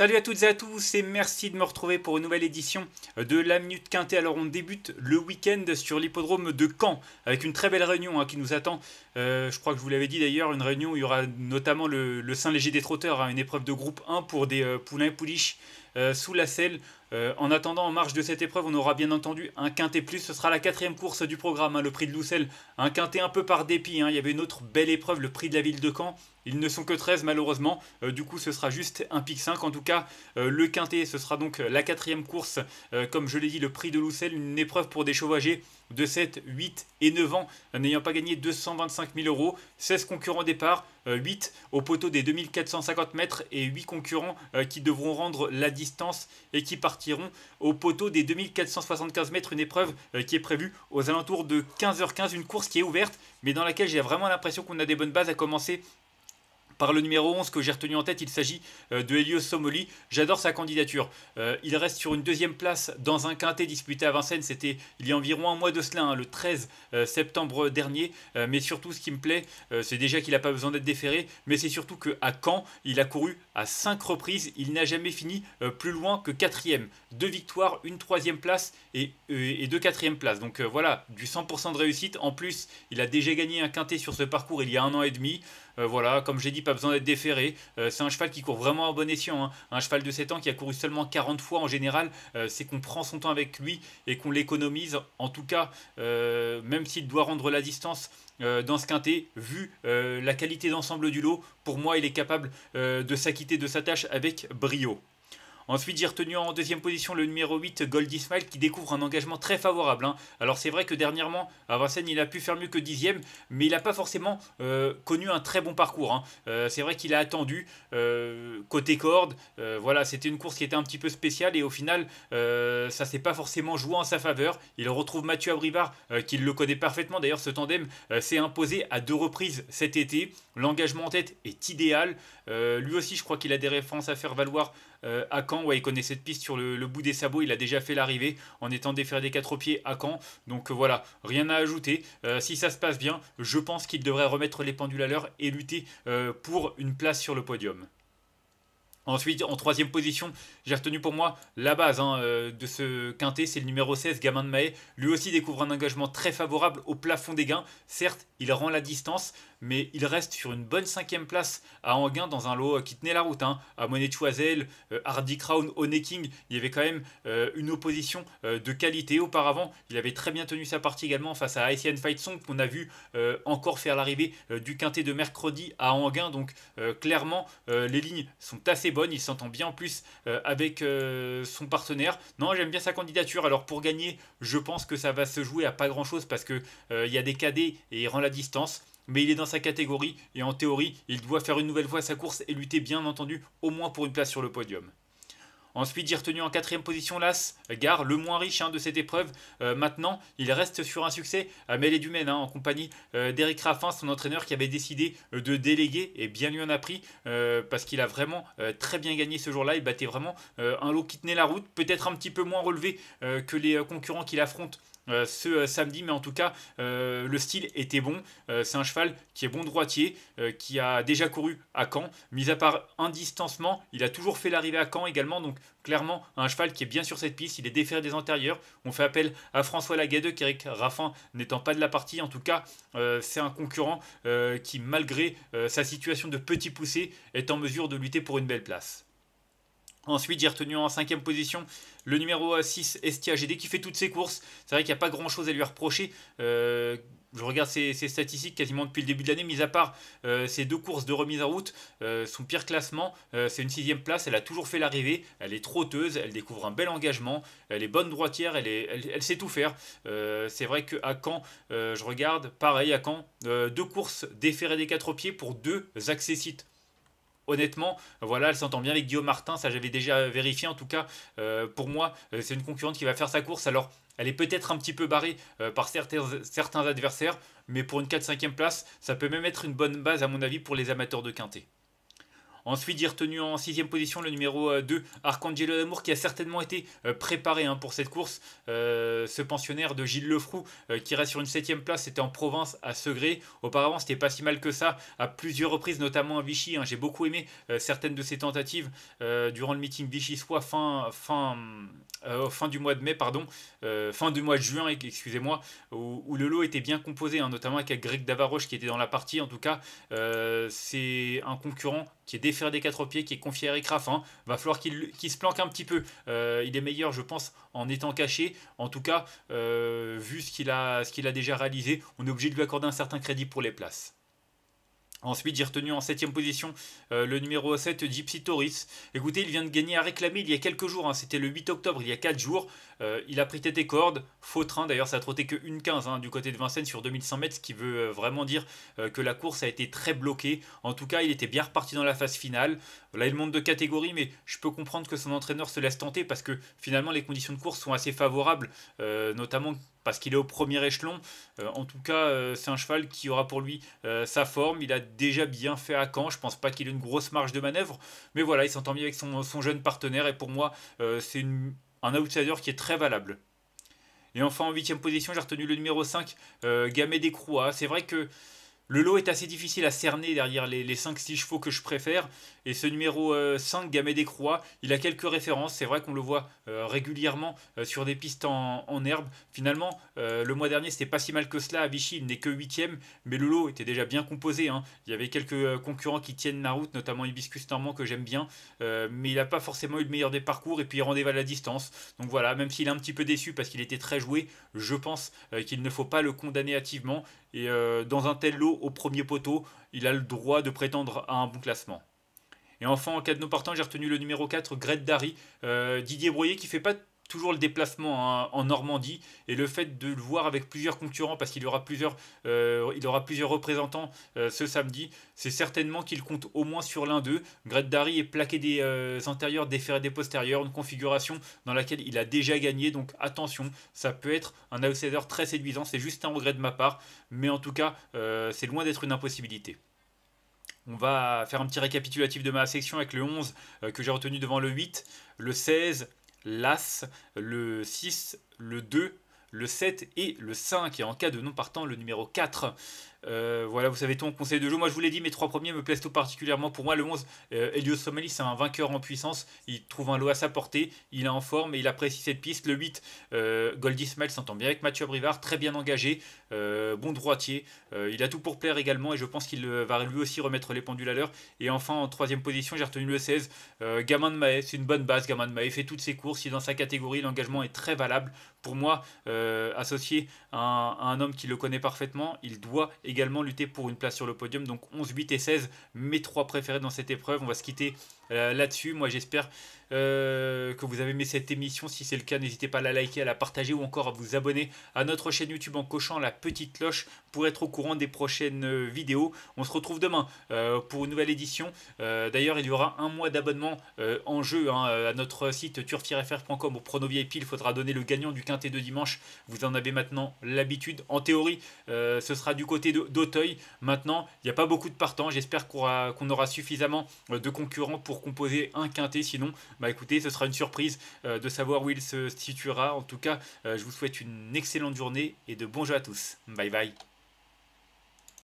Salut à toutes et à tous et merci de me retrouver pour une nouvelle édition de la Minute Quintée. Alors on débute le week-end sur l'hippodrome de Caen avec une très belle réunion hein, qui nous attend. Euh, je crois que je vous l'avais dit d'ailleurs, une réunion où il y aura notamment le, Saint-Léger des Trotteurs, hein, une épreuve de groupe 1 pour des euh, poulains et pouliches euh, sous la selle. Euh, en attendant, en marge de cette épreuve, on aura bien entendu un quintet plus. Ce sera la quatrième course du programme, hein, le prix de Loussel. Un quintet un peu par dépit. Hein. Il y avait une autre belle épreuve, le prix de la ville de Caen. Ils ne sont que 13 malheureusement. Euh, du coup, ce sera juste un pic 5. En tout cas, euh, le quintet, ce sera donc la quatrième course. comme je l'ai dit, le prix de Loussel, une épreuve pour des chauvagers de 7, 8 et 9 ans, n'ayant pas gagné 225 000 euros, 16 concurrents au départ, 8 euh, au poteau des 2450 mètres et 8 concurrents euh, qui devront rendre la distance et qui partiront au poteau des 2475 mètres, une épreuve euh, qui est prévue aux alentours de 15h15, une course qui est ouverte mais dans laquelle j'ai vraiment l'impression qu'on a des bonnes bases à commencer par le numéro 11 que j'ai retenu en tête, il s'agit euh, de Elio Somoli. J'adore sa candidature. Euh, il reste sur une deuxième place dans un quintet disputé à Vincennes. C'était il y a environ un mois de cela, hein, le 13 euh, septembre dernier. mais surtout, ce qui me plaît, c'est déjà qu'il n'a pas besoin d'être déféré, mais c'est surtout qu'à Caen, il a couru à 5 reprises. Il n'a jamais fini plus loin que 4 Deux victoires, une troisième place et, et deux quatrièmes places. Donc voilà, du 100% de réussite. En plus, il a déjà gagné un quintet sur ce parcours il y a un an et demi. Euh, voilà, comme j'ai dit, pas besoin d'être déféré. Euh, c'est un cheval qui court vraiment à bon escient. Hein. Un cheval de 7 ans qui a couru seulement 40 fois en général, euh, c'est qu'on prend son temps avec lui et qu'on l'économise. En tout cas, même s'il doit rendre la distance, dans ce quintet, vu la qualité d'ensemble du lot, pour moi, il est capable de s'acquitter de sa tâche avec brio. Ensuite, j'ai retenu en deuxième position le numéro 8, Goldie Smile, qui découvre un engagement très favorable. Hein. Alors, c'est vrai que dernièrement, à Vincennes, il a pu faire mieux que dixième, mais il n'a pas forcément euh, connu un très bon parcours. Hein. Euh, c'est vrai qu'il a attendu euh, côté corde. voilà, c'était une course qui était un petit peu spéciale et au final, ça s'est pas forcément joué en sa faveur. Il retrouve Mathieu Abrivard, qui le connaît parfaitement. D'ailleurs, ce tandem s'est imposé à deux reprises cet été. L'engagement en tête est idéal. lui aussi, je crois qu'il a des références à faire valoir à euh, Caen, ouais, il connaît cette piste sur le, bout des sabots. Il a déjà fait l'arrivée en étant déféré des quatre pieds à Caen. Donc euh, voilà, rien à ajouter. Euh, si ça se passe bien, je pense qu'il devrait remettre les pendules à l'heure et lutter pour une place sur le podium. Ensuite, en troisième position, j'ai retenu pour moi la base hein, de ce quintet, c'est le numéro 16, Gamin de Maé, Lui aussi découvre un engagement très favorable au plafond des gains. Certes, il rend la distance, mais il reste sur une bonne cinquième place à Anguin dans un lot qui tenait la route. Hein. À Monet Choisel, euh, Hardy Crown, Oneking, il y avait quand même euh, une opposition euh, de qualité. Auparavant, il avait très bien tenu sa partie également face à ICN Fight Song qu'on a vu encore faire l'arrivée du quintet de mercredi à Anguin. Donc clairement, les lignes sont assez bonnes. Il s'entend bien en plus avec son partenaire. Non, j'aime bien sa candidature. Alors pour gagner, je pense que ça va se jouer à pas grand-chose parce qu'il y a des cadets et il rend la distance mais il est dans sa catégorie et en théorie, il doit faire une nouvelle fois sa course et lutter bien entendu au moins pour une place sur le podium. Ensuite, j'ai retenu en quatrième position l'As, Gare, le moins riche hein, de cette épreuve. Euh, maintenant, il reste sur un succès, à mais dumaine hein, en compagnie euh, d'Eric Raffin, son entraîneur qui avait décidé euh, de déléguer, et bien lui en a pris, parce qu'il a vraiment très bien gagné ce jour-là. Il battait vraiment un lot qui tenait la route, peut-être un petit peu moins relevé que les concurrents qu'il affronte euh, ce euh, samedi, mais en tout cas, euh, le style était bon. c'est un cheval qui est bon droitier, qui a déjà couru à Caen. Mis à part un distancement, il a toujours fait l'arrivée à Caen également, donc clairement un cheval qui est bien sur cette piste. Il est déféré des antérieurs. On fait appel à François Lagadeux, qu'Eric Raffin n'étant pas de la partie. En tout cas, c'est un concurrent qui, malgré sa situation de petit poussé, est en mesure de lutter pour une belle place. Ensuite, j'ai retenu en cinquième position le numéro 6, Estia GD, qui fait toutes ses courses. C'est vrai qu'il n'y a pas grand-chose à lui reprocher. Euh, je regarde ses, statistiques quasiment depuis le début de l'année, mis à part euh, ses deux courses de remise en route. Euh, son pire classement, euh, c'est une sixième place. Elle a toujours fait l'arrivée. Elle est trotteuse. Elle découvre un bel engagement. Elle est bonne droitière. Elle, est, elle, sait tout faire. c'est vrai qu'à Caen, je regarde, pareil à Caen, deux courses déférées des quatre pieds pour deux accessites honnêtement, voilà, elle s'entend bien avec Guillaume Martin, ça j'avais déjà vérifié en tout cas. Euh, pour moi, euh, c'est une concurrente qui va faire sa course. Alors, elle est peut-être un petit peu barrée euh, par certains, adversaires, mais pour une 4-5e place, ça peut même être une bonne base à mon avis pour les amateurs de Quintet. Ensuite, il est retenu en sixième position le numéro 2, euh, Arcangelo d'Amour, qui a certainement été euh, préparé hein, pour cette course. Euh, ce pensionnaire de Gilles Lefroux, qui reste sur une septième place, c'était en province à Segré. Auparavant, c'était pas si mal que ça, à plusieurs reprises, notamment à Vichy. Hein. J'ai beaucoup aimé certaines de ses tentatives durant le meeting Vichy, soit fin, fin, fin du mois de mai, pardon, fin du mois de juin, excusez-moi, où, le lot était bien composé, hein, notamment avec Greg Davaroche qui était dans la partie. En tout cas, c'est un concurrent qui est défait des quatre pieds qui est confié à Eric Va falloir qu'il se planque un petit peu. Euh, il est meilleur, je pense, en étant caché. En tout cas, euh, vu ce qu'il a, qu'il a déjà réalisé, on est obligé de lui accorder un certain crédit pour les places. Ensuite, j'ai retenu en 7 position euh, le numéro 7, Gypsy Toris. Écoutez, il vient de gagner à réclamer il y a quelques jours. Hein. C'était le 8 octobre, il y a 4 jours. Euh, il a pris tête et corde. Faux train, d'ailleurs, ça a trotté que 1,15 hein, du côté de Vincennes sur 2100 mètres, ce qui veut euh, vraiment dire que la course a été très bloquée. En tout cas, il était bien reparti dans la phase finale. Là, il monte de catégorie, mais je peux comprendre que son entraîneur se laisse tenter parce que finalement, les conditions de course sont assez favorables, notamment parce qu'il est au premier échelon. Euh, en tout cas, euh, c'est un cheval qui aura pour lui euh, sa forme. Il a déjà bien fait à Caen. Je pense pas qu'il ait une grosse marge de manœuvre. Mais voilà, il s'entend bien avec son, jeune partenaire. Et pour moi, c'est un outsider qui est très valable. Et enfin, en huitième position, j'ai retenu le numéro 5, Gamet des C'est vrai que le lot est assez difficile à cerner derrière les, 5-6 chevaux que je préfère. Et ce numéro 5, euh, Gamet des Croix, il a quelques références. C'est vrai qu'on le voit euh, régulièrement euh, sur des pistes en, herbe. Finalement, le mois dernier, c'était pas si mal que cela. À Vichy, il n'est que 8ème. Mais le lot était déjà bien composé. Hein. Il y avait quelques concurrents qui tiennent la route, notamment Hibiscus Normand, que j'aime bien. mais il n'a pas forcément eu le meilleur des parcours. Et puis, il rendait à la distance. Donc voilà, même s'il est un petit peu déçu parce qu'il était très joué, je pense qu'il ne faut pas le condamner hâtivement. Et dans un tel lot, au premier poteau, il a le droit de prétendre à un bon classement. Et enfin, en cas de non partant, j'ai retenu le numéro 4, Gret Dari. Euh, Didier Broyer qui fait pas toujours le déplacement hein, en, Normandie et le fait de le voir avec plusieurs concurrents parce qu'il aura plusieurs euh, il aura plusieurs représentants euh, ce samedi c'est certainement qu'il compte au moins sur l'un d'eux Dari est plaqué des antérieurs euh, des des postérieurs une configuration dans laquelle il a déjà gagné donc attention ça peut être un outsider très séduisant c'est juste un regret de ma part mais en tout cas c'est loin d'être une impossibilité on va faire un petit récapitulatif de ma section avec le 11 que j'ai retenu devant le 8, le 16, l'As, le 6, le 2, le 7 et le 5. Et en cas de non partant, le numéro 4. Euh, voilà, vous savez tout conseil de jeu. Moi, je vous l'ai dit, mes trois premiers me plaisent tout particulièrement. Pour moi, le 11, Elios Elio c'est un vainqueur en puissance. Il trouve un lot à sa portée. Il est en forme et il apprécie cette piste. Le 8, euh, Goldie s'entend bien avec Mathieu Brivard, très bien engagé, euh, bon droitier. il a tout pour plaire également et je pense qu'il va lui aussi remettre les pendules à l'heure. Et enfin, en troisième position, j'ai retenu le 16, Gamin de C'est une bonne base, Gamin de fait toutes ses courses. Il est dans sa catégorie. L'engagement est très valable. Pour moi, associé à un, homme qui le connaît parfaitement, il doit également lutter pour une place sur le podium. Donc 11, 8 et 16, mes trois préférés dans cette épreuve. On va se quitter euh, là-dessus, moi j'espère euh, que vous avez aimé cette émission. Si c'est le cas, n'hésitez pas à la liker, à la partager ou encore à vous abonner à notre chaîne YouTube en cochant la petite cloche pour être au courant des prochaines euh, vidéos. On se retrouve demain pour une nouvelle édition. D'ailleurs, il y aura un mois d'abonnement en jeu hein, à notre site turfirfr.com au prono pile, Il faudra donner le gagnant du quintet de dimanche. Vous en avez maintenant l'habitude. En théorie, ce sera du côté d'Auteuil. Maintenant, il n'y a pas beaucoup de partants. J'espère qu'on aura suffisamment de concurrents pour composer un quintet. Sinon, bah écoutez, ce sera une surprise euh, de savoir où il se situera. En tout cas, euh, je vous souhaite une excellente journée et de bons jeux à tous. Bye bye.